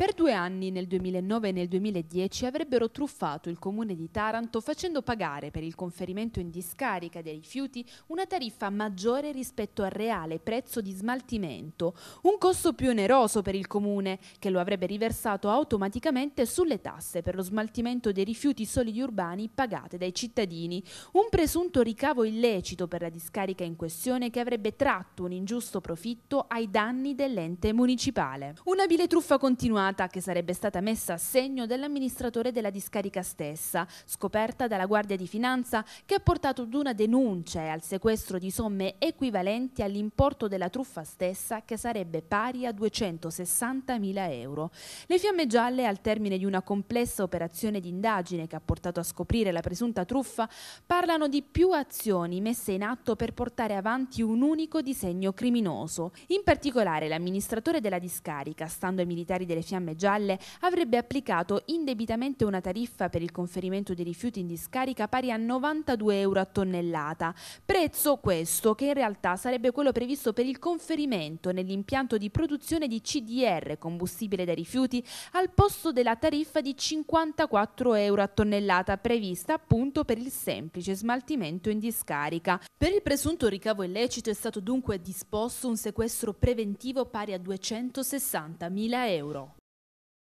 Per due anni, nel 2009 e nel 2010, avrebbero truffato il comune di Taranto facendo pagare per il conferimento in discarica dei rifiuti una tariffa maggiore rispetto al reale prezzo di smaltimento, un costo più oneroso per il comune che lo avrebbe riversato automaticamente sulle tasse per lo smaltimento dei rifiuti solidi urbani pagate dai cittadini, un presunto ricavo illecito per la discarica in questione che avrebbe tratto un ingiusto profitto ai danni dell'ente municipale. Una bile truffa continuata armata che sarebbe stata messa a segno dell'amministratore della discarica stessa, scoperta dalla Guardia di Finanza che ha portato ad una denuncia e al sequestro di somme equivalenti all'importo della truffa stessa che sarebbe pari a 260.000 euro. Le fiamme gialle al termine di una complessa operazione di indagine che ha portato a scoprire la presunta truffa parlano di più azioni messe in atto per portare avanti un unico disegno criminoso. In particolare l'amministratore della discarica, stando ai militari delle fiamme fiamme gialle avrebbe applicato indebitamente una tariffa per il conferimento dei rifiuti in discarica pari a 92 euro a tonnellata, prezzo questo che in realtà sarebbe quello previsto per il conferimento nell'impianto di produzione di CDR, combustibile da rifiuti, al posto della tariffa di 54 euro a tonnellata prevista appunto per il semplice smaltimento in discarica. Per il presunto ricavo illecito è stato dunque disposto un sequestro preventivo pari a 260 mila euro.